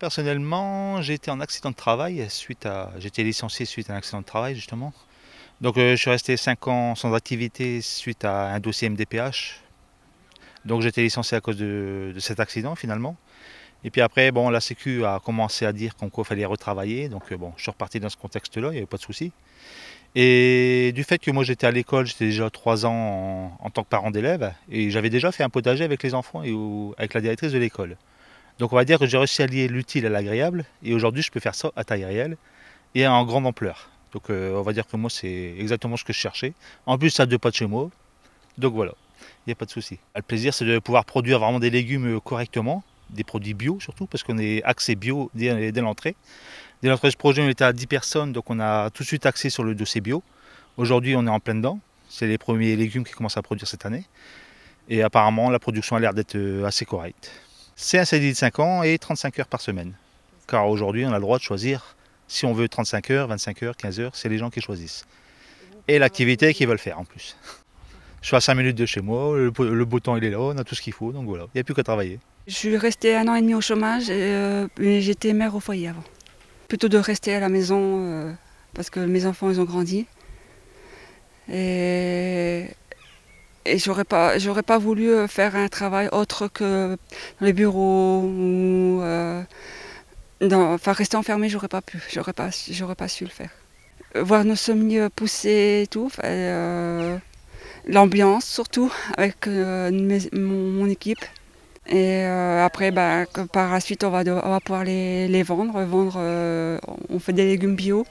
Personnellement, j'ai été en accident de travail suite à. J'étais licencié suite à un accident de travail justement. Donc euh, je suis resté 5 ans sans activité suite à un dossier MDPH. Donc j'étais licencié à cause de, cet accident finalement. Et puis après, bon, la Sécu a commencé à dire qu'on fallait retravailler. Donc euh, bon, je suis reparti dans ce contexte-là, il n'y avait pas de souci. Et du fait que moi j'étais à l'école, j'étais déjà 3 ans en, tant que parent d'élève, et j'avais déjà fait un potager avec les enfants et avec la directrice de l'école. Donc on va dire que j'ai réussi à lier l'utile à l'agréable, et aujourd'hui je peux faire ça à taille réelle et en grande ampleur. Donc euh, on va dire que moi c'est exactement ce que je cherchais. En plus ça ne pas de chez moi, donc voilà, il n'y a pas de souci. Le plaisir c'est de pouvoir produire vraiment des légumes correctement, des produits bio surtout, parce qu'on est axé bio dès, dès l'entrée. Dès l'entrée de ce projet on était à 10 personnes, donc on a tout de suite axé sur le dossier bio. Aujourd'hui on est en pleine dent. c'est les premiers légumes qui commencent à produire cette année. Et apparemment la production a l'air d'être euh, assez correcte c'est un CDI de 5 ans et 35 heures par semaine. Car aujourd'hui, on a le droit de choisir si on veut 35 heures, 25 heures, 15 heures, c'est les gens qui choisissent. Et l'activité qu'ils veulent faire en plus. Je suis à 5 minutes de chez moi, le, bouton beau temps il est là, on a tout ce qu'il faut, donc voilà, il n'y a plus qu'à travailler. Je suis restée un an et demi au chômage et euh, j'étais mère au foyer avant. Plutôt de rester à la maison euh, parce que mes enfants ils ont grandi. Et et j'aurais pas j'aurais pas voulu euh, faire un travail autre que dans les bureaux ou euh, dans, enfin rester enfermé j'aurais pas pu j'aurais pas j'aurais pas su le faire voir nos semis euh, pousser et tout l'ambiance surtout avec mon, équipe et après ben, par la suite on va, pouvoir les, les vendre vendre on fait des légumes bio